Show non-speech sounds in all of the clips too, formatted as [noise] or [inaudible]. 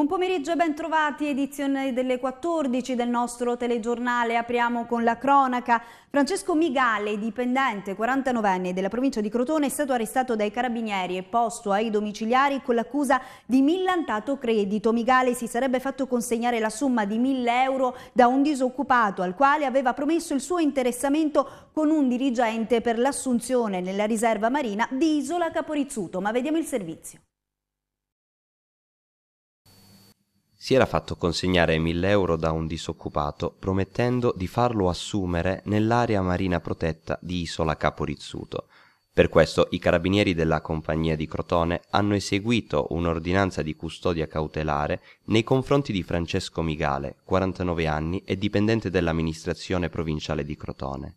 Buon pomeriggio e bentrovati, edizione delle 14 del nostro telegiornale. Apriamo con la cronaca. Francesco Migale, dipendente 49enne della provincia di Crotone, è stato arrestato dai carabinieri e posto ai domiciliari con l'accusa di millantato credito. Migale si sarebbe fatto consegnare la somma di 1000 euro da un disoccupato al quale aveva promesso il suo interessamento con un dirigente per l'assunzione nella riserva marina di Isola Caporizzuto. Ma vediamo il servizio. si era fatto consegnare 1000 euro da un disoccupato promettendo di farlo assumere nell'area marina protetta di isola capo rizzuto per questo i carabinieri della compagnia di crotone hanno eseguito un'ordinanza di custodia cautelare nei confronti di francesco migale 49 anni e dipendente dell'amministrazione provinciale di crotone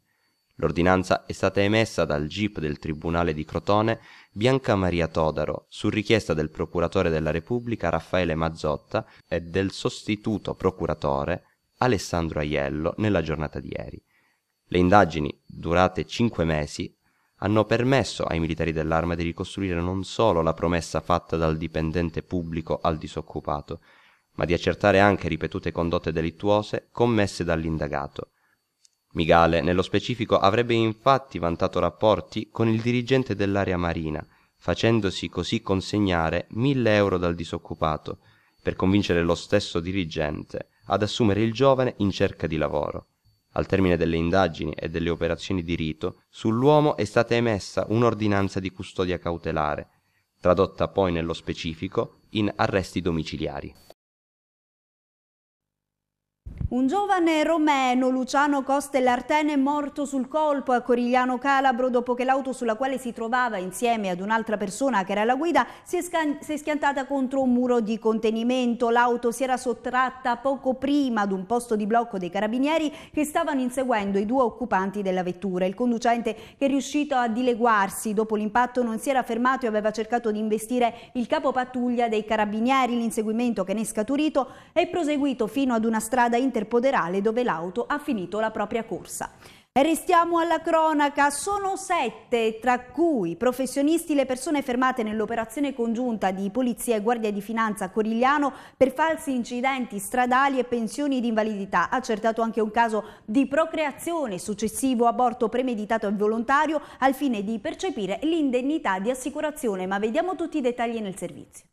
l'ordinanza è stata emessa dal gip del tribunale di crotone Bianca Maria todaro su richiesta del procuratore della repubblica raffaele mazzotta e del sostituto procuratore alessandro aiello nella giornata di ieri le indagini durate cinque mesi hanno permesso ai militari dell'arma di ricostruire non solo la promessa fatta dal dipendente pubblico al disoccupato ma di accertare anche ripetute condotte delittuose commesse dall'indagato migale nello specifico avrebbe infatti vantato rapporti con il dirigente dell'area marina facendosi così consegnare mille euro dal disoccupato per convincere lo stesso dirigente ad assumere il giovane in cerca di lavoro al termine delle indagini e delle operazioni di rito sull'uomo è stata emessa un'ordinanza di custodia cautelare tradotta poi nello specifico in arresti domiciliari un giovane romeno, Luciano Costellartene, è morto sul colpo a Corigliano Calabro dopo che l'auto sulla quale si trovava insieme ad un'altra persona che era la guida si è, si è, schiantata contro un muro di contenimento. L'auto si era sottratta poco prima ad un posto di blocco dei carabinieri che stavano inseguendo i due occupanti della vettura. Il conducente che è riuscito a dileguarsi dopo l'impatto non si era fermato e aveva cercato di investire il capopattuglia dei carabinieri. L'inseguimento che ne è scaturito è proseguito fino ad una strada interna interpoderale dove l'auto ha finito la propria corsa. restiamo alla cronaca, sono sette, tra cui professionisti le persone fermate nell'operazione congiunta di Polizia e Guardia di Finanza a Corigliano per falsi incidenti stradali e pensioni di invalidità. Accertato anche un caso di procreazione, successivo aborto premeditato e volontario al fine di percepire l'indennità di assicurazione. Ma vediamo tutti i dettagli nel servizio.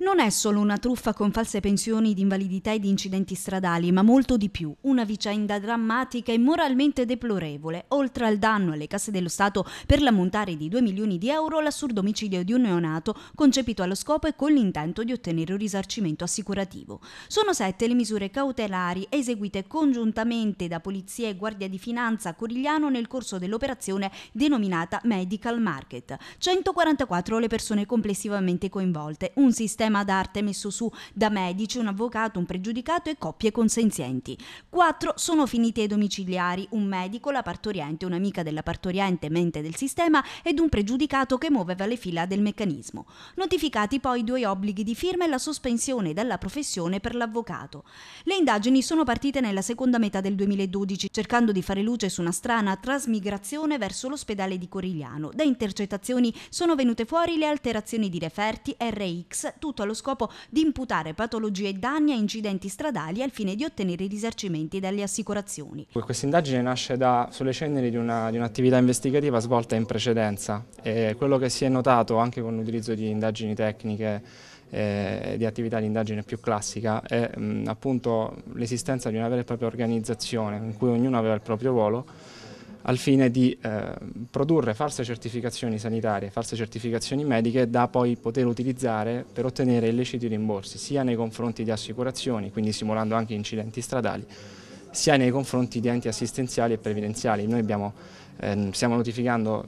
Non è solo una truffa con false pensioni di invalidità e di incidenti stradali, ma molto di più, una vicenda drammatica e moralmente deplorevole, oltre al danno alle casse dello Stato per l'ammontare di 2 milioni di euro l'assurdo omicidio di un neonato, concepito allo scopo e con l'intento di ottenere un risarcimento assicurativo. Sono sette le misure cautelari eseguite congiuntamente da Polizia e Guardia di Finanza a Corigliano nel corso dell'operazione denominata Medical Market. 144 le persone complessivamente coinvolte, un sistema sistema d'arte messo su da medici, un avvocato, un pregiudicato e coppie consenzienti. Quattro sono finiti ai domiciliari, un medico, la partoriente, un'amica della partoriente mente del sistema ed un pregiudicato che muoveva le fila del meccanismo. Notificati poi due obblighi di firma e la sospensione dalla professione per l'avvocato. Le indagini sono partite nella seconda metà del 2012 cercando di fare luce su una strana trasmigrazione verso l'ospedale di Corigliano. Da intercettazioni sono venute fuori le alterazioni di referti RX, tutto soprattutto allo scopo di imputare patologie e danni a incidenti stradali al fine di ottenere i risarcimenti dalle assicurazioni. Questa indagine nasce da, sulle ceneri di un'attività un investigativa svolta in precedenza e quello che si è notato anche con l'utilizzo di indagini tecniche eh, di attività di indagine più classica è mh, appunto l'esistenza di una vera e propria organizzazione in cui ognuno aveva il proprio ruolo al fine di eh, produrre false certificazioni sanitarie, false certificazioni mediche da poi poter utilizzare per ottenere illeciti rimborsi sia nei confronti di assicurazioni, quindi simulando anche incidenti stradali, sia nei confronti di enti assistenziali e previdenziali. Noi abbiamo Ehm, stiamo notificando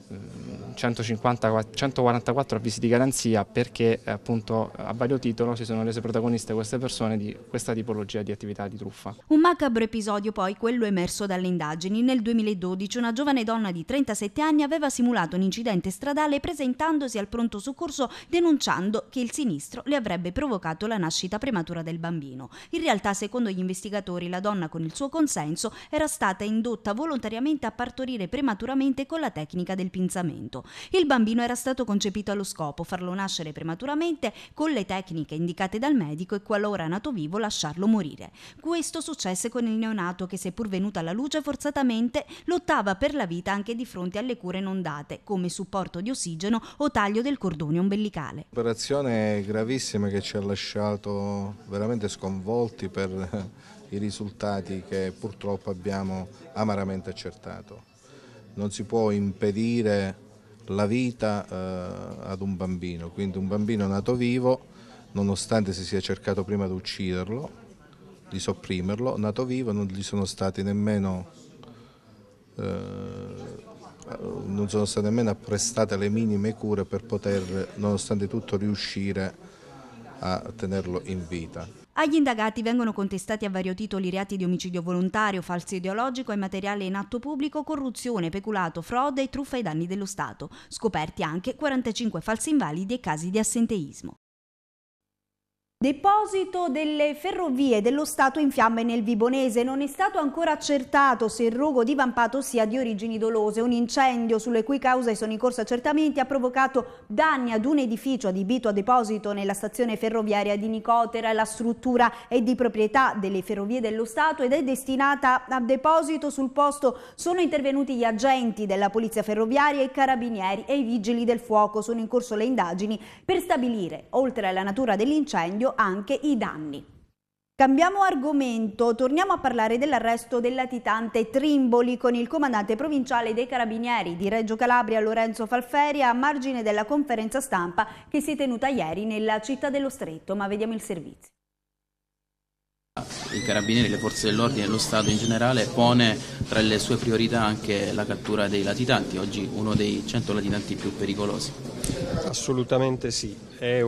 150, mm, 144 avvisi di garanzia perché appunto a vario titolo si sono rese protagoniste queste persone di questa tipologia di attività di truffa. Un macabro episodio poi quello emerso dalle indagini. Nel 2012 una giovane donna di 37 anni aveva simulato un incidente stradale presentandosi al pronto soccorso denunciando che il sinistro le avrebbe provocato la nascita prematura del bambino. In realtà secondo gli investigatori la donna con il suo consenso era stata indotta volontariamente a partorire prematura prematuramente con la tecnica del pinzamento. Il bambino era stato concepito allo scopo farlo nascere prematuramente con le tecniche indicate dal medico e qualora nato vivo lasciarlo morire. Questo successe con il neonato che seppur venuto alla luce forzatamente lottava per la vita anche di fronte alle cure non date come supporto di ossigeno o taglio del cordone ombelicale. Operazione gravissima che ci ha lasciato veramente sconvolti per i risultati che purtroppo abbiamo amaramente accertato non si può impedire la vita eh, ad un bambino, quindi un bambino nato vivo, nonostante si sia cercato prima di ucciderlo, di sopprimerlo, nato vivo non gli sono stati nemmeno, eh, non sono state nemmeno apprestate le minime cure per poter, nonostante tutto, riuscire a tenerlo in vita. Agli indagati vengono contestati a vario titolo i reati di omicidio volontario, falso ideologico e materiale in atto pubblico, corruzione, peculato, frode e truffa ai danni dello Stato, scoperti anche 45 falsi invalidi e casi di assenteismo. Deposito delle ferrovie dello Stato in fiamme nel Vibonese. Non è stato ancora accertato se il rogo divampato sia di origini dolose. Un incendio, sulle cui cause sono in corso accertamenti, ha provocato danni ad un edificio adibito a deposito nella stazione ferroviaria di Nicotera. La struttura è di proprietà delle ferrovie dello Stato ed è destinata a deposito. Sul posto sono intervenuti gli agenti della Polizia Ferroviaria, i carabinieri e i vigili del fuoco. Sono in corso le indagini per stabilire, oltre alla natura dell'incendio, anche i danni. Cambiamo argomento, torniamo a parlare dell'arresto del latitante Trimboli con il comandante provinciale dei Carabinieri di Reggio Calabria Lorenzo Falferia a margine della conferenza stampa che si è tenuta ieri nella città dello Stretto, ma vediamo il servizio i carabinieri, le forze dell'ordine e lo Stato in generale pone tra le sue priorità anche la cattura dei latitanti, oggi uno dei 100 latitanti più pericolosi. Assolutamente sì, è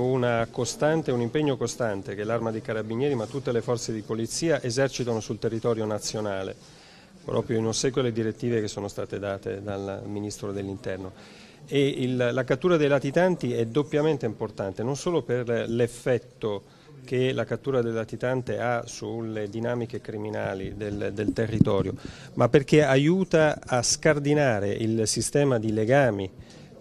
costante, un impegno costante che l'arma dei carabinieri ma tutte le forze di polizia esercitano sul territorio nazionale, proprio in ossequio alle direttive che sono state date dal Ministro dell'Interno. Il, la cattura dei latitanti è doppiamente importante, non solo per l'effetto che la cattura del latitante ha sulle dinamiche criminali del, del territorio, ma perché aiuta a scardinare il sistema di legami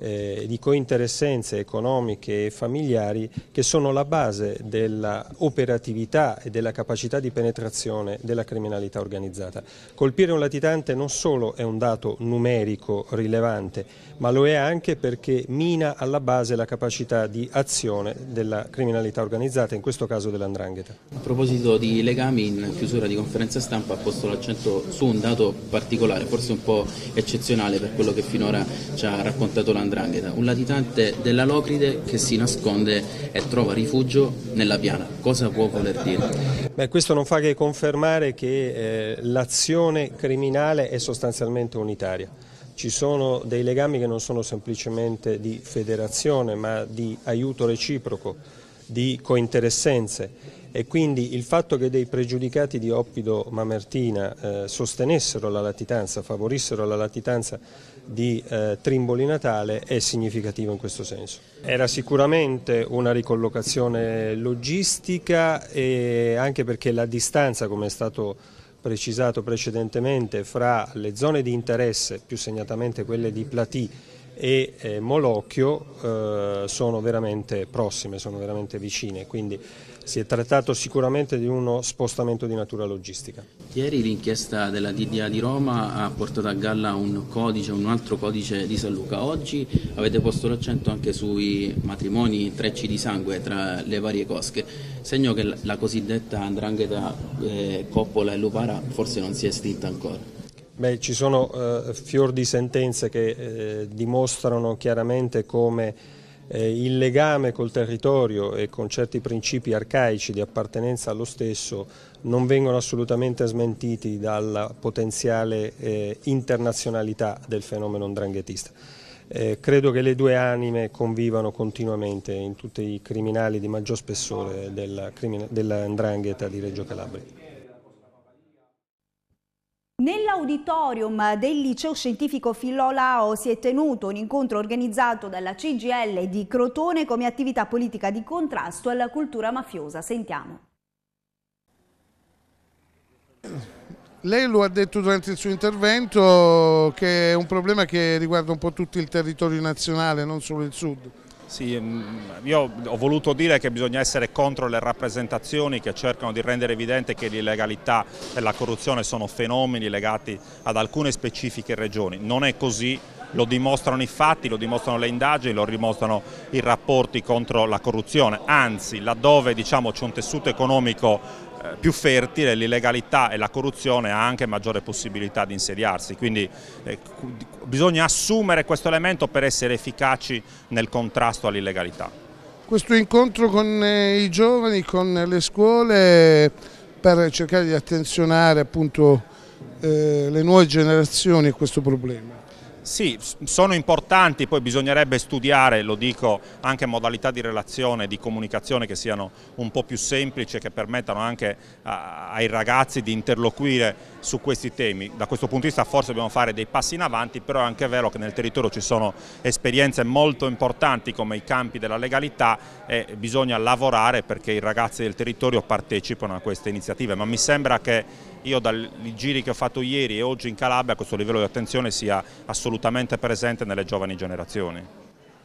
eh, di cointeressenze economiche e familiari che sono la base dell'operatività e della capacità di penetrazione della criminalità organizzata. Colpire un latitante non solo è un dato numerico rilevante, ma lo è anche perché mina alla base la capacità di azione della criminalità organizzata, in questo caso dell'andrangheta. A proposito di legami, in chiusura di conferenza stampa ha posto l'accento su un dato particolare, forse un po' eccezionale per quello che finora ci ha raccontato l'andrangheta 'ndrangheta, un latitante della Locride che si nasconde e trova rifugio nella piana. Cosa può voler dire? Beh, questo non fa che confermare che eh, l'azione criminale è sostanzialmente unitaria. Ci sono dei legami che non sono semplicemente di federazione ma di aiuto reciproco, di cointeressenze e quindi il fatto che dei pregiudicati di Oppido Mamertina eh, sostenessero la latitanza, favorissero la latitanza di eh, Trimboli Natale è significativo in questo senso. Era sicuramente una ricollocazione logistica e anche perché la distanza, come è stato precisato precedentemente, fra le zone di interesse, più segnatamente quelle di Platì e eh, Molocchio, eh, sono veramente prossime, sono veramente vicine. Quindi si è trattato sicuramente di uno spostamento di natura logistica. Ieri l'inchiesta della DDA di Roma ha portato a galla un codice, un altro codice di San Luca. Oggi avete posto l'accento anche sui matrimoni intrecci di sangue tra le varie cosche. Segno che la cosiddetta andrangheta eh, Coppola e Lupara forse non si è estinta ancora. Beh, ci sono eh, fior di sentenze che eh, dimostrano chiaramente come eh, il legame col territorio e con certi principi arcaici di appartenenza allo stesso non vengono assolutamente smentiti dalla potenziale eh, internazionalità del fenomeno ndranghetista. Eh, credo che le due anime convivano continuamente in tutti i criminali di maggior spessore della, della ndrangheta di Reggio Calabria. Nell'auditorium del liceo scientifico Filolao si è tenuto un incontro organizzato dalla CGL di Crotone come attività politica di contrasto alla cultura mafiosa. Sentiamo. Lei lo ha detto durante il suo intervento che è un problema che riguarda un po' tutto il territorio nazionale, non solo il sud. Sì, mm, io ho voluto dire che bisogna essere contro le rappresentazioni che cercano di rendere evidente che l'illegalità e la corruzione sono fenomeni legati ad alcune specifiche regioni. Non è così, lo dimostrano i fatti, lo dimostrano le indagini, lo dimostrano i rapporti contro la corruzione, anzi laddove diciamo, c'è un tessuto economico eh, più fertile, l'illegalità e la corruzione ha anche maggiore possibilità di insediarsi, quindi eh, bisogna assumere questo elemento per essere efficaci nel contrasto all'illegalità. Questo incontro con eh, i giovani, con le scuole, per cercare di attenzionare appunto, eh, le nuove generazioni a questo problema? Sì, sono importanti, poi bisognerebbe studiare, lo dico, anche modalità di relazione, di comunicazione che siano un po' più semplici e che permettano anche ai ragazzi di interloquire su questi temi. Da questo punto di vista forse dobbiamo fare dei passi in avanti, però è anche vero che nel territorio ci sono esperienze molto importanti come i campi della legalità e bisogna lavorare perché i ragazzi del territorio partecipano a queste iniziative, ma mi sembra che io dai giri che ho fatto ieri e oggi in Calabria questo livello di attenzione sia assolutamente presente nelle giovani generazioni.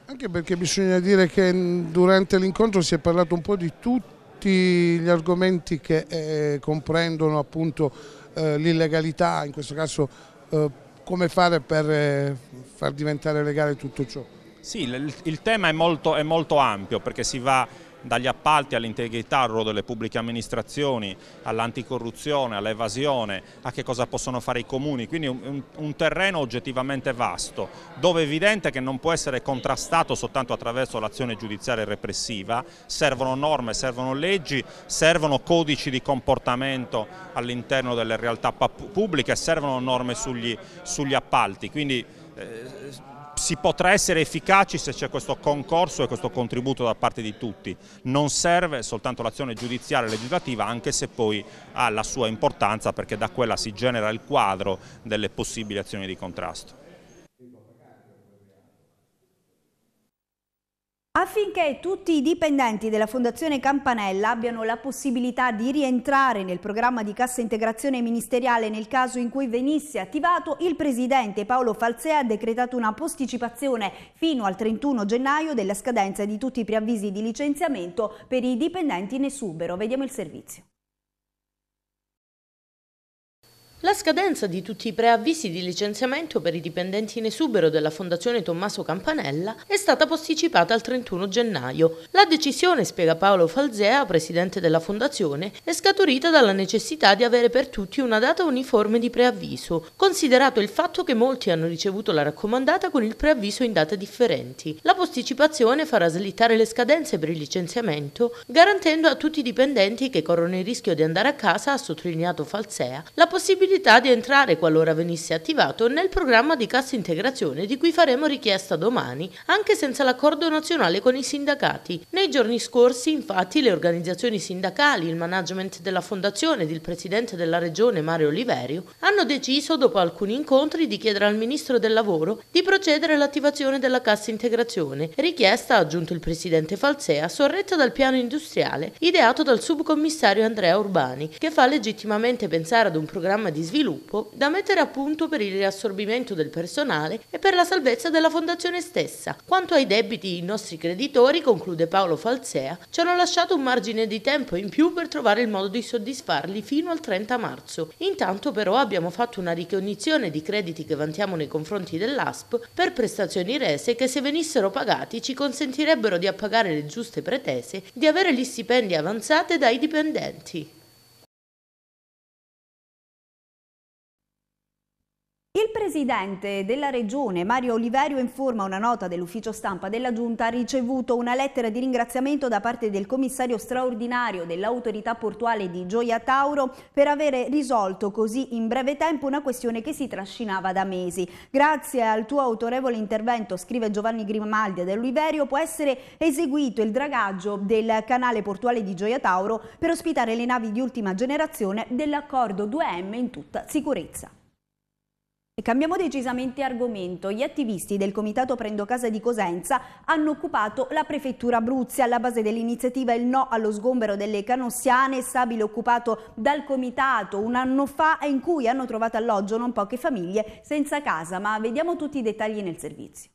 Anche perché bisogna dire che mm, durante l'incontro si è parlato un po' di tutti gli argomenti che eh, comprendono appunto eh, l'illegalità, in questo caso eh, come fare per eh, far diventare legale tutto ciò. Sì, il, il tema è molto, è molto ampio perché si va dagli appalti all'integrità, al ruolo delle pubbliche amministrazioni, all'anticorruzione, all'evasione, a che cosa possono fare i comuni, quindi un, un, terreno oggettivamente vasto, dove è evidente che non può essere contrastato soltanto attraverso l'azione giudiziaria repressiva, servono norme, servono leggi, servono codici di comportamento all'interno delle realtà pubbliche, servono norme sugli, sugli appalti, quindi eh, si potrà essere efficaci se c'è questo concorso e questo contributo da parte di tutti. Non serve soltanto l'azione giudiziaria e legislativa, anche se poi ha la sua importanza perché da quella si genera il quadro delle possibili azioni di contrasto. Affinché tutti i dipendenti della Fondazione Campanella abbiano la possibilità di rientrare nel programma di cassa integrazione ministeriale nel caso in cui venisse attivato, il presidente Paolo Falsea ha decretato una posticipazione fino al 31 gennaio della scadenza di tutti i preavvisi di licenziamento per i dipendenti in esubero. Vediamo il servizio. La scadenza di tutti i preavvisi di licenziamento per i dipendenti in esubero della Fondazione Tommaso Campanella è stata posticipata al 31 gennaio. La decisione, spiega Paolo Falzea, presidente della Fondazione, è scaturita dalla necessità di avere per tutti una data uniforme di preavviso, considerato il fatto che molti hanno ricevuto la raccomandata con il preavviso in date differenti. La posticipazione farà slittare le scadenze per il licenziamento, garantendo a tutti i dipendenti che corrono il rischio di andare a casa, ha sottolineato Falzea, la possibilità possibilità di entrare, qualora venisse attivato, nel programma di cassa integrazione di cui faremo richiesta domani, anche senza l'accordo nazionale con i sindacati. Nei giorni scorsi, infatti, le organizzazioni sindacali, il management della fondazione ed il presidente della regione Mario Oliverio hanno deciso, dopo alcuni incontri, di chiedere al ministro del lavoro di procedere all'attivazione della cassa integrazione, richiesta, ha aggiunto il presidente Falsea, sorretta dal piano industriale ideato dal subcommissario Andrea Urbani, che fa legittimamente pensare ad un programma di di sviluppo da mettere a punto per il riassorbimento del personale e per la salvezza della fondazione stessa. Quanto ai debiti, i nostri creditori, conclude Paolo Falsea, ci hanno lasciato un margine di tempo in più per trovare il modo di soddisfarli fino al 30 marzo. Intanto però abbiamo fatto una ricognizione di crediti che vantiamo nei confronti dell'ASP per prestazioni rese che se venissero pagati ci consentirebbero di appagare le giuste pretese di avere gli stipendi avanzati dai dipendenti. Il presidente della regione Mario Oliverio informa una nota dell'ufficio stampa della Giunta ha ricevuto una lettera di ringraziamento da parte del commissario straordinario dell'autorità portuale di Gioia Tauro per avere risolto così in breve tempo una questione che si trascinava da mesi. Grazie al tuo autorevole intervento, scrive Giovanni Grimaldi dell'Oliverio, può essere eseguito il dragaggio del canale portuale di Gioia Tauro per ospitare le navi di ultima generazione dell'accordo 2M in tutta sicurezza. E cambiamo decisamente argomento. Gli attivisti del comitato Prendo Casa di Cosenza hanno occupato la prefettura Abruzzi alla base dell'iniziativa Il No allo sgombero delle canossiane, stabile occupato dal comitato un anno fa e in cui hanno trovato alloggio non poche famiglie senza casa. Ma vediamo tutti i dettagli nel servizio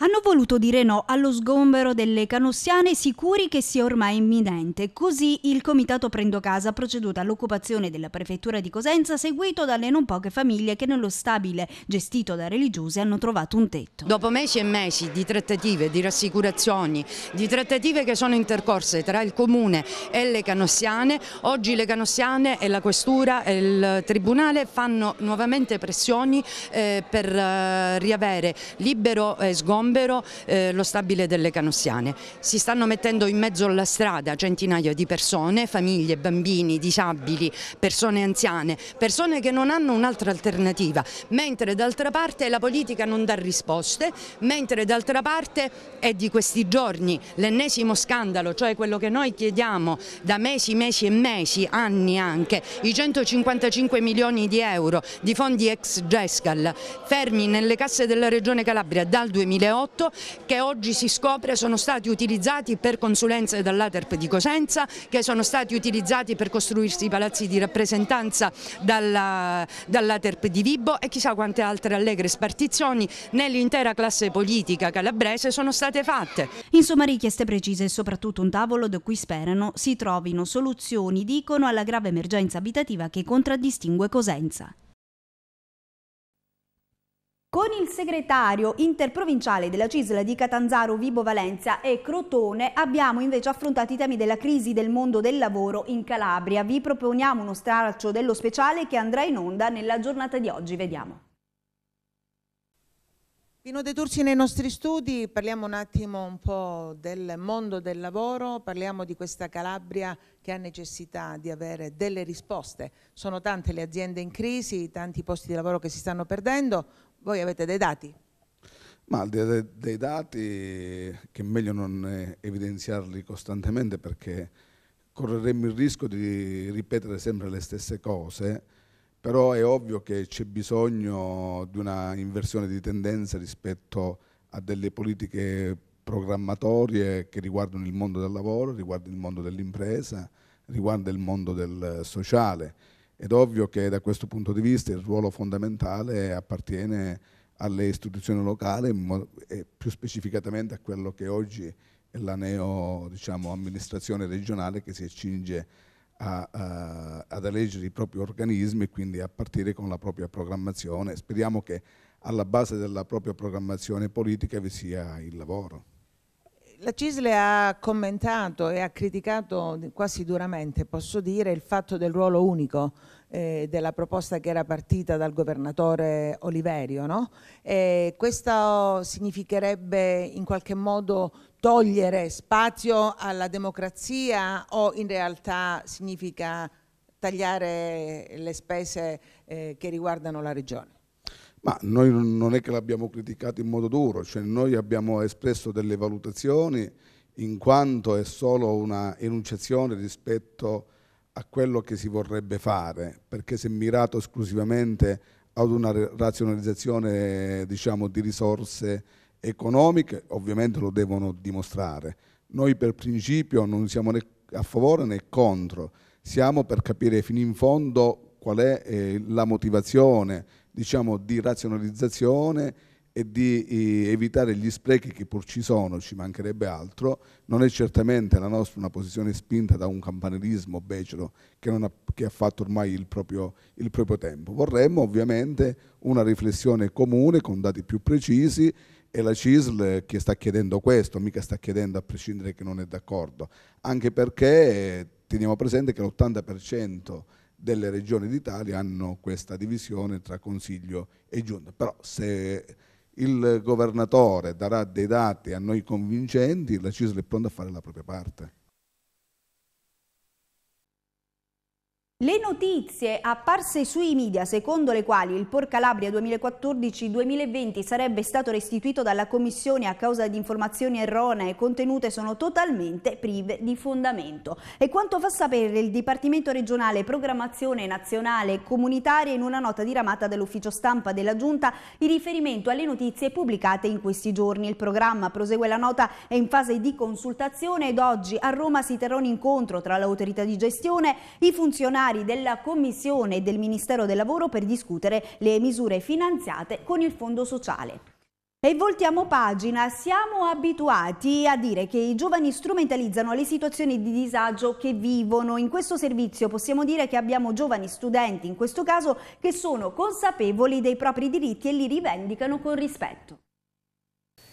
hanno voluto dire no allo sgombero delle canossiane sicuri che sia ormai imminente. Così il comitato Prendo Casa ha proceduto all'occupazione della prefettura di Cosenza seguito dalle non poche famiglie che nello stabile gestito da religiosi hanno trovato un tetto. Dopo mesi e mesi di trattative, di rassicurazioni, di trattative che sono intercorse tra il comune e le canossiane, oggi le canossiane e la questura e il tribunale fanno nuovamente pressioni eh, per eh, riavere libero e sgombero Ambero eh, lo stabile delle canossiane. Si stanno mettendo in mezzo alla strada centinaia di persone, famiglie, bambini, disabili, persone anziane, persone che non hanno un'altra alternativa, mentre d'altra parte la politica non dà risposte, mentre d'altra parte è di questi giorni l'ennesimo scandalo, cioè quello che noi chiediamo da mesi, mesi e mesi, anni anche, i 155 milioni di euro di fondi ex Gescal fermi nelle casse della Regione Calabria dal 2008 2008 che oggi si scopre sono stati utilizzati per consulenze dall'Aterp di Cosenza, che sono stati utilizzati per costruirsi i palazzi di rappresentanza dalla, dall'Aterp di Vibo e chissà quante altre allegre spartizioni nell'intera classe politica calabrese sono state fatte. Insomma richieste precise e soprattutto un tavolo da cui sperano si trovino soluzioni, dicono, alla grave emergenza abitativa che contraddistingue Cosenza con il segretario interprovinciale della Cisla di Catanzaro, Vibo Valencia e Crotone abbiamo invece affrontato i temi della crisi del mondo del lavoro in Calabria. Vi proponiamo uno straccio dello speciale che andrà in onda nella giornata di oggi. Vediamo. Pino De Turci nei nostri studi, parliamo un attimo un po' del mondo del lavoro, parliamo di questa Calabria che ha necessità di avere delle risposte. Sono tante le aziende in crisi, tanti posti di lavoro che si stanno perdendo, voi avete dei dati? Ma dei, dei dati che è meglio non eh, evidenziarli costantemente perché correremmo il rischio di ripetere sempre le stesse cose, però è ovvio che c'è bisogno di una inversione di tendenza rispetto a delle politiche programmatorie che riguardano il mondo del lavoro, riguardano il mondo dell'impresa, riguardano il mondo del eh, sociale ed ovvio che da questo punto di vista il ruolo fondamentale appartiene alle istituzioni locali e più specificatamente a quello che oggi è la neo diciamo, amministrazione regionale che si accinge a, a, ad eleggere i propri organismi e quindi a partire con la propria programmazione. Speriamo che alla base della propria programmazione politica vi sia il lavoro. La Cisle ha commentato e ha criticato quasi duramente, posso dire, il fatto del ruolo unico eh, della proposta che era partita dal governatore Oliverio. No? questo significherebbe in qualche modo togliere spazio alla democrazia o in realtà significa tagliare le spese eh, che riguardano la regione? Ma noi non è che l'abbiamo criticato in modo duro, cioè noi abbiamo espresso delle valutazioni in quanto è solo una enunciazione rispetto a quello che si vorrebbe fare, perché se mirato esclusivamente ad una razionalizzazione diciamo, di risorse economiche, ovviamente lo devono dimostrare. Noi per principio non siamo né a favore né contro, siamo per capire fino in fondo qual è eh, la motivazione, diciamo, di razionalizzazione e di eh, evitare gli sprechi che pur ci sono, ci mancherebbe altro, non è certamente la nostra una posizione spinta da un campanilismo becero che, ha, che ha, fatto ormai il proprio, il proprio tempo. Vorremmo ovviamente una riflessione comune con dati più precisi e la CISL che sta chiedendo questo, mica sta chiedendo a prescindere che non è d'accordo, anche perché eh, teniamo presente che l'80% delle regioni d'Italia hanno questa divisione tra Consiglio e Giunta, però se il governatore darà dei dati a noi convincenti, la CISL è pronta a fare la propria parte. Le notizie apparse sui media secondo le quali il Por Calabria 2014-2020 sarebbe stato restituito dalla Commissione a causa di informazioni erronee contenute sono totalmente prive di fondamento. E quanto fa sapere il Dipartimento regionale Programmazione Nazionale e Comunitaria in una nota diramata dell'ufficio stampa della Giunta in riferimento alle notizie pubblicate in questi giorni. Il programma, prosegue la nota, è in fase di consultazione ed oggi a Roma si terrà un incontro tra l'autorità di gestione, i funzionari parlamentari della Commissione e del Ministero del Lavoro per discutere le misure finanziate con il Fondo Sociale. E voltiamo pagina, siamo abituati a dire che i giovani strumentalizzano le situazioni di disagio che vivono. In questo servizio possiamo dire che abbiamo giovani studenti, in questo caso, che sono consapevoli dei propri diritti e li rivendicano con rispetto.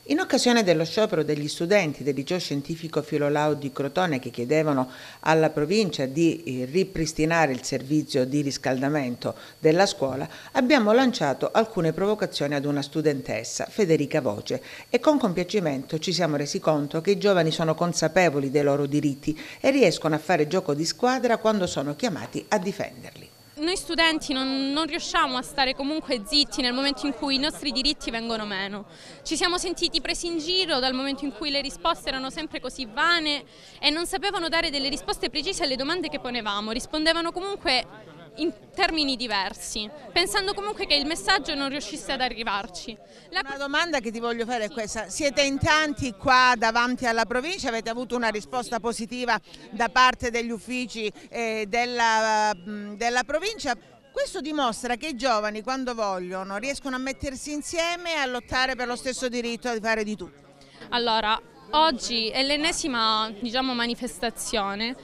In occasione dello sciopero degli studenti del liceo scientifico Filolao di Crotone che chiedevano alla provincia di eh, ripristinare il servizio di riscaldamento della scuola, abbiamo lanciato alcune provocazioni ad una studentessa, Federica Voce, e con compiacimento ci siamo resi conto che i giovani sono consapevoli dei loro diritti e riescono a fare gioco di squadra quando sono chiamati a difenderli noi studenti non, non, riusciamo a stare comunque zitti nel momento in cui i nostri diritti vengono meno. Ci siamo sentiti presi in giro dal momento in cui le risposte erano sempre così vane e non sapevano dare delle risposte precise alle domande che ponevamo, rispondevano comunque in termini diversi, pensando comunque che il messaggio non riuscisse ad arrivarci. La... Una domanda che ti voglio fare sì. è questa, siete in tanti qua davanti alla provincia, avete avuto una risposta positiva da parte degli uffici eh, della, della provincia, questo dimostra che i giovani quando vogliono riescono a mettersi insieme e a lottare per lo stesso diritto di fare di tutto. Allora, oggi è l'ennesima diciamo, manifestazione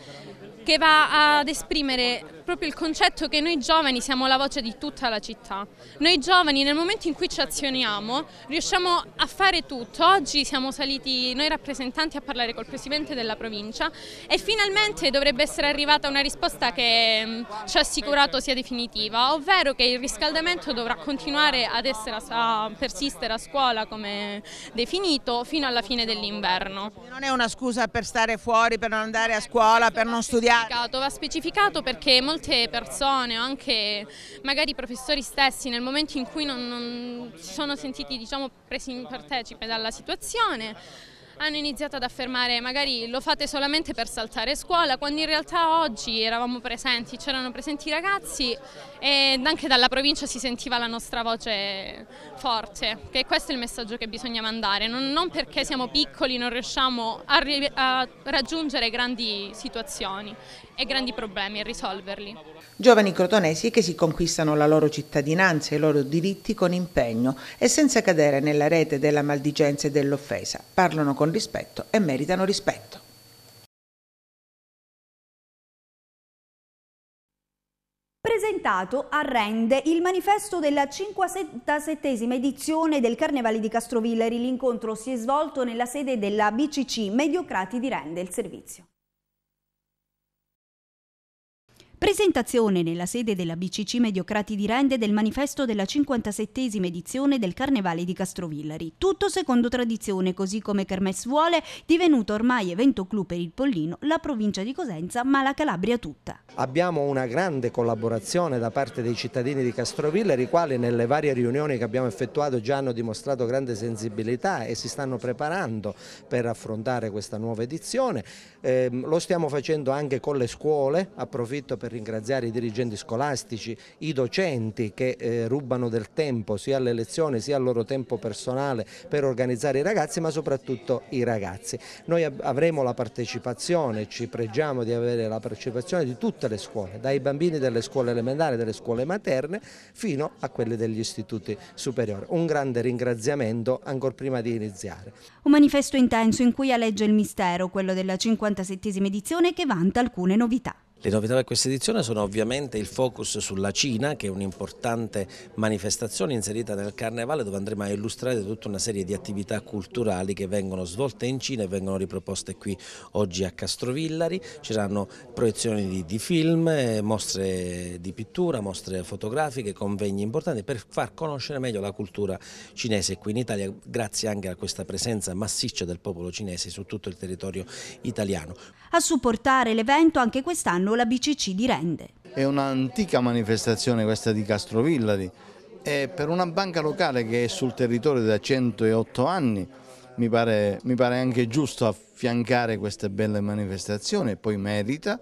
che va ad esprimere proprio il concetto che noi giovani siamo la voce di tutta la città. Noi giovani nel momento in cui ci azioniamo riusciamo a fare tutto. Oggi siamo saliti noi rappresentanti a parlare col Presidente della provincia e finalmente dovrebbe essere arrivata una risposta che mm, ci ha assicurato sia definitiva, ovvero che il riscaldamento dovrà continuare ad essere a persistere a scuola come definito fino alla fine dell'inverno. Non è una scusa per stare fuori, per non andare a scuola, per non studiare? Va specificato perché molti molte persone o anche magari i professori stessi nel momento in cui non, non si sono sentiti diciamo, presi in partecipe dalla situazione hanno iniziato ad affermare magari lo fate solamente per saltare scuola, quando in realtà oggi eravamo presenti, c'erano presenti i ragazzi e anche dalla provincia si sentiva la nostra voce forte, che questo è il messaggio che bisogna mandare, non, non perché siamo piccoli non riusciamo a, a raggiungere grandi situazioni e grandi problemi a risolverli. Giovani crotonesi che si conquistano la loro cittadinanza e i loro diritti con impegno e senza cadere nella rete della maldicenza e dell'offesa, parlano con rispetto e meritano rispetto. presentato a Rende il manifesto della 57esima edizione del Carnevale di Castrovillari. L'incontro si è svolto nella sede della BCC Mediocrati di Rende, il servizio. Presentazione nella sede della BCC Mediocrati di Rende del manifesto della 57esima edizione del Carnevale di Castrovillari. Tutto secondo tradizione, così come Kermes vuole, divenuto ormai evento clou per il Pollino, la provincia di Cosenza, ma la Calabria tutta. Abbiamo una grande collaborazione da parte dei cittadini di Castrovillari, i quali nelle varie riunioni che abbiamo effettuato già hanno dimostrato grande sensibilità e si stanno preparando per affrontare questa nuova edizione. Eh, lo stiamo facendo anche con le scuole, approfitto per ringraziare i dirigenti scolastici, i docenti che eh, rubano del tempo sia alle lezioni sia al loro tempo personale per organizzare i ragazzi ma soprattutto i ragazzi. Noi avremo la partecipazione, ci pregiamo di avere la partecipazione di tutte le scuole, dai bambini delle scuole elementari, delle scuole materne fino a quelle degli istituti superiori. Un grande ringraziamento ancora prima di iniziare. Un manifesto intenso in cui alleggia il mistero, quello della 57 edizione che vanta alcune novità. Le novità per questa edizione sono ovviamente il focus sulla Cina, che è un'importante manifestazione inserita nel Carnevale dove andremo a illustrare tutta una serie di attività culturali che vengono svolte in Cina e vengono riproposte qui oggi a Castrovillari. Ci saranno proiezioni di, di film, eh, mostre di pittura, mostre fotografiche, convegni importanti per far conoscere meglio la cultura cinese qui in Italia, grazie anche a questa presenza massiccia del popolo cinese su tutto il territorio italiano. A supportare l'evento anche quest'anno la BCC di Rende. È un'antica manifestazione questa di Castrovillari, E per una banca locale che è sul territorio da 108 anni mi pare, mi pare anche giusto affiancare queste belle manifestazioni, poi merita,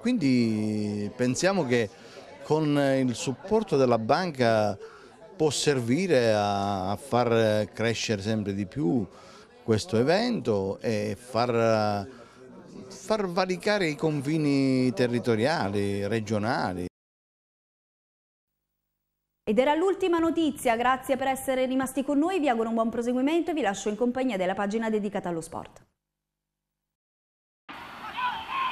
quindi pensiamo che con il supporto della banca può servire a, far crescere sempre di più questo evento e far far valicare i confini territoriali, regionali. Ed era l'ultima notizia, grazie per essere rimasti con noi, vi auguro un buon proseguimento e vi lascio in compagnia della pagina dedicata allo sport.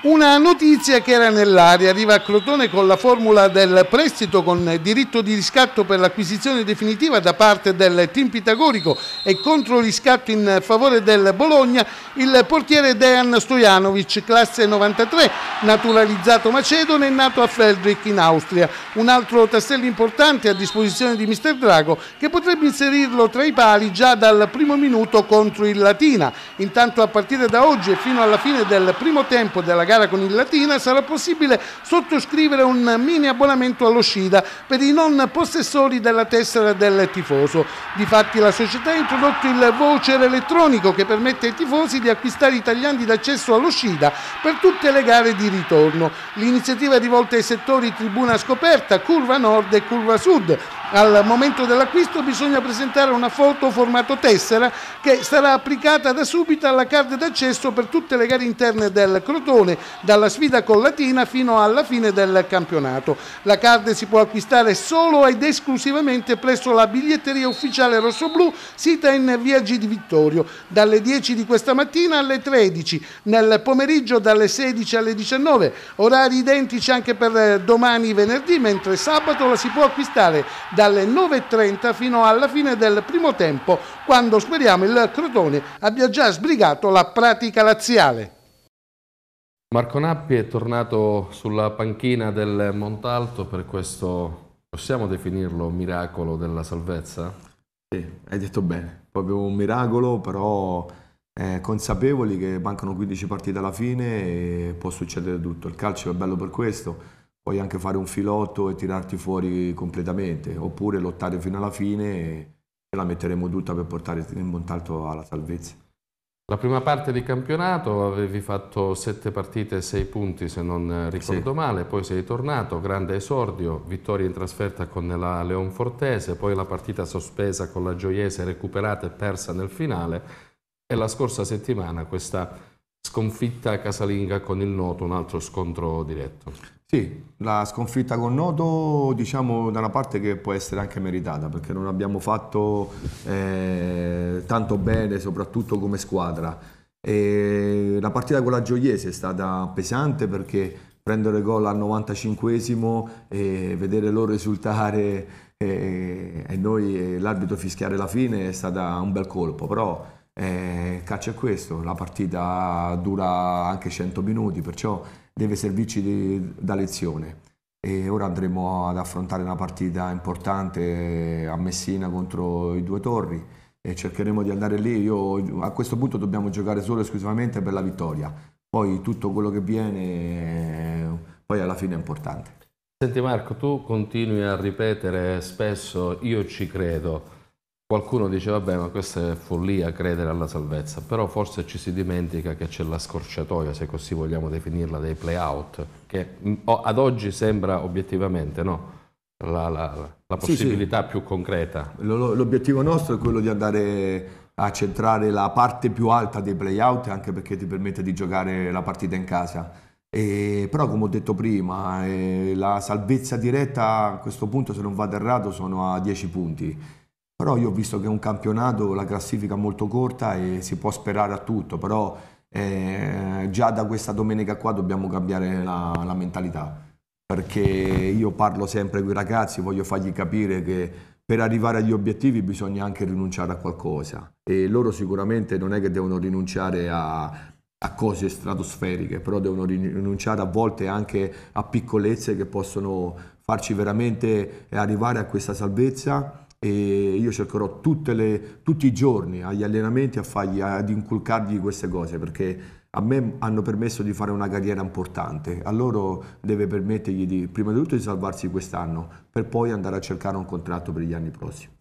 Una notizia che era nell'aria arriva a Crotone con la formula del prestito con diritto di riscatto per l'acquisizione definitiva da parte del team pitagorico e contro riscatto in favore del Bologna il portiere Dejan Stojanovic, classe 93, naturalizzato macedone e nato a Feldrick in Austria. Un altro tassello importante a disposizione di Mister Drago che potrebbe inserirlo tra i pali già dal primo minuto contro il Latina. Intanto a partire da oggi e fino alla fine del primo tempo della gara gara con il Latina sarà possibile sottoscrivere un mini abbonamento all'uscita per i non possessori della tessera del tifoso. Difatti la società ha introdotto il voucher elettronico che permette ai tifosi di acquistare i tagliandi d'accesso all'uscita per tutte le gare di ritorno. L'iniziativa è rivolta ai settori tribuna scoperta, curva nord e curva sud al momento dell'acquisto bisogna presentare una foto formato tessera che sarà applicata da subito alla card d'accesso per tutte le gare interne del Crotone, dalla sfida con Latina fino alla fine del campionato. La card si può acquistare solo ed esclusivamente presso la biglietteria ufficiale rossoblu sita in via G di Vittorio, dalle 10 di questa mattina alle 13, nel pomeriggio dalle 16 alle 19, orari identici anche per domani venerdì, mentre sabato la si può acquistare da dalle 9.30 fino alla fine del primo tempo, quando speriamo il Crotone abbia già sbrigato la pratica laziale. Marco Nappi è tornato sulla panchina del Montalto per questo, possiamo definirlo, miracolo della salvezza? Sì, hai detto bene, proprio un miracolo, però eh, consapevoli che mancano 15 partite alla fine e può succedere tutto. Il calcio è bello per questo puoi anche fare un filotto e tirarti fuori completamente, oppure lottare fino alla fine e la metteremo tutta per portare il Montalto alla salvezza. La prima parte di campionato avevi fatto sette partite e sei punti se non ricordo sì. male, poi sei tornato, grande esordio, vittoria in trasferta con la Leonfortese, poi la partita sospesa con la Gioiese recuperata e persa nel finale e la scorsa settimana questa sconfitta casalinga con il Noto, un altro scontro diretto. Sì, la sconfitta con Noto diciamo da una parte che può essere anche meritata perché non abbiamo fatto eh, tanto bene soprattutto come squadra. E la partita con la Gioiese è stata pesante perché prendere gol al 95esimo e vedere loro esultare e, eh, e noi l'arbitro fischiare la fine è stata un bel colpo, però eh, calcio è questo, la partita dura anche 100 minuti, perciò deve servirci di, da lezione. E ora andremo ad affrontare una partita importante a Messina contro i due torri e cercheremo di andare lì. Io, a questo punto dobbiamo giocare solo e esclusivamente per la vittoria. Poi tutto quello che viene, poi alla fine è importante. Senti Marco, tu continui a ripetere spesso io ci credo Qualcuno dice, vabbè, ma questa è follia credere alla salvezza, però forse ci si dimentica che c'è la scorciatoia, se così vogliamo definirla, dei play-out, che mm, ad oggi sembra obiettivamente no? la, la, la, possibilità sì, sì. più concreta. L'obiettivo nostro è quello di andare a centrare la parte più alta dei play-out, anche perché ti permette di giocare la partita in casa. E, però come ho detto prima, eh, la salvezza diretta a questo punto, se non vado errato, sono a 10 punti però io ho visto che è un campionato, la classifica è molto corta e si può sperare a tutto, però eh, già da questa domenica qua dobbiamo cambiare la, la mentalità, perché io parlo sempre con i ragazzi, voglio fargli capire che per arrivare agli obiettivi bisogna anche rinunciare a qualcosa e loro sicuramente non è che devono rinunciare a, a, cose stratosferiche, però devono rinunciare a volte anche a piccolezze che possono farci veramente arrivare a questa salvezza e io cercherò le, tutti i giorni agli allenamenti a fargli, ad inculcargli queste cose perché a me hanno permesso di fare una carriera importante, a loro deve permettergli di, prima di tutto di salvarsi quest'anno per poi andare a cercare un contratto per gli anni prossimi.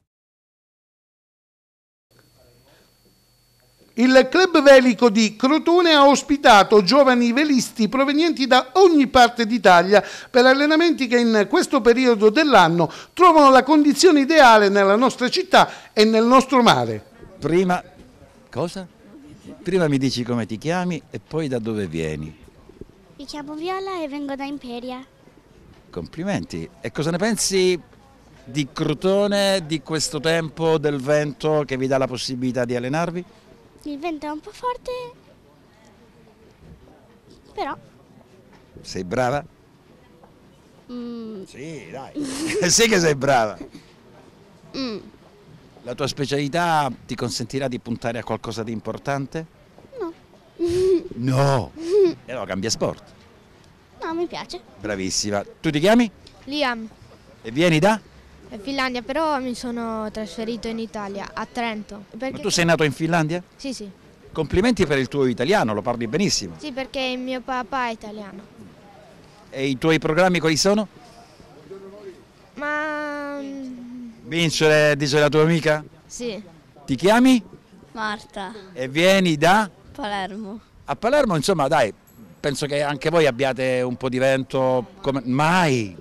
il club velico di Crotone ha ospitato giovani velisti provenienti da ogni parte d'Italia per allenamenti che in questo periodo dell'anno trovano la condizione ideale nella nostra città e nel nostro mare. Prima, cosa? Prima mi dici come ti chiami e poi da dove vieni. Mi chiamo Viola e vengo da Imperia. Complimenti. E cosa ne pensi di Crotone, di questo tempo, del vento che vi dà la possibilità di allenarvi? Il vento è un po' forte, però... Sei brava? Mm. Sì, dai. [laughs] sì che sei brava. Mm. La tua specialità ti consentirà di puntare a qualcosa di importante? No. [laughs] no? [laughs] E allora cambia sport. No, mi piace. Bravissima. Tu ti chiami? Liam. E vieni da? Finlandia, però mi sono trasferito in Italia, a Trento. Perché... Ma tu sei nato in Finlandia? Sì, sì. Complimenti per il tuo italiano, lo parli benissimo. Sì, perché il mio papà è italiano. E i tuoi programmi quali sono? Ma... Vincere, dice la tua amica? Sì. Ti chiami? Marta. E vieni da? Palermo. A Palermo, insomma, dai, penso che anche voi abbiate un po' di vento. Come... Mai?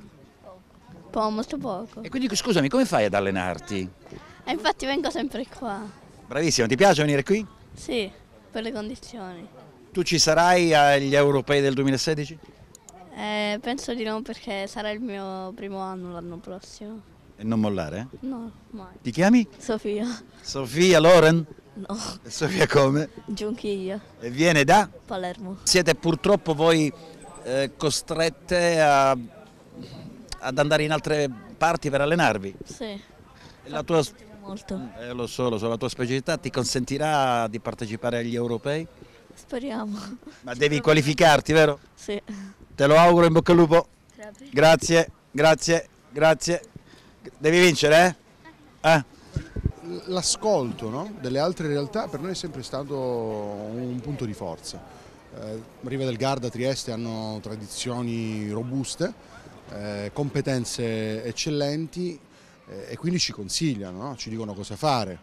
Po', molto poco. E quindi scusami, come fai ad allenarti? E eh, infatti vengo sempre qua. Bravissimo, ti piace venire qui? Sì, per le condizioni. Tu ci sarai agli europei del 2016? Eh, penso di no perché sarà il mio primo anno l'anno prossimo. E non mollare? Eh? No, mai. Ti chiami? Sofia. Sofia Loren? No. E Sofia come? Giunchiglia. E viene da? Palermo. Siete purtroppo voi eh, costrette a ad andare in altre parti per allenarvi? Sì. La tua... Molto. Eh, lo so, lo so, la tua specialità ti consentirà di partecipare agli europei? Speriamo. Ma devi qualificarti, vero? Sì. Te lo auguro in bocca al lupo. Grazie, grazie, grazie. Devi vincere, eh? eh? L'ascolto no? delle altre realtà per noi è sempre stato un punto di forza. Eh, Riva del Garda, Trieste hanno tradizioni robuste, eh, competenze eccellenti eh, e quindi ci consigliano, no? ci dicono cosa fare.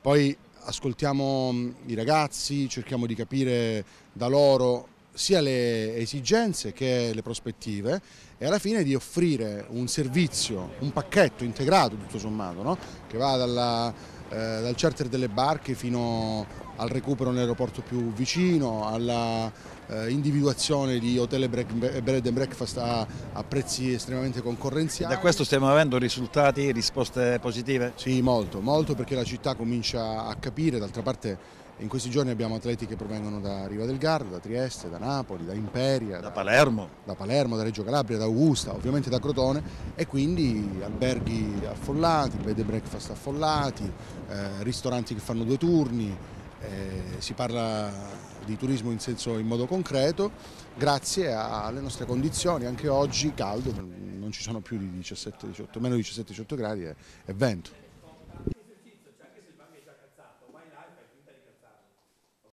Poi ascoltiamo mm, i ragazzi, cerchiamo di capire da loro sia le esigenze che le prospettive e alla fine di offrire un servizio, un pacchetto integrato tutto sommato, no? che va dalla, eh, dal charter delle barche fino al recupero nell'aeroporto più vicino, alla eh, individuazione di hotel e break, bread and breakfast a, a, prezzi estremamente concorrenziali. Da questo stiamo avendo risultati, risposte positive? Sì, molto, molto perché la città comincia a capire, d'altra parte in questi giorni abbiamo atleti che provengono da Riva del Garda, da Trieste, da Napoli, da Imperia, da, da, Palermo. da Palermo, da Reggio Calabria, da Augusta, ovviamente da Crotone e quindi alberghi affollati, bed and breakfast affollati, eh, ristoranti che fanno due turni, eh, si parla di turismo in, senso, in modo concreto grazie alle nostre condizioni, anche oggi caldo, non ci sono più di 17, 18, meno 17-18 gradi e, e vento.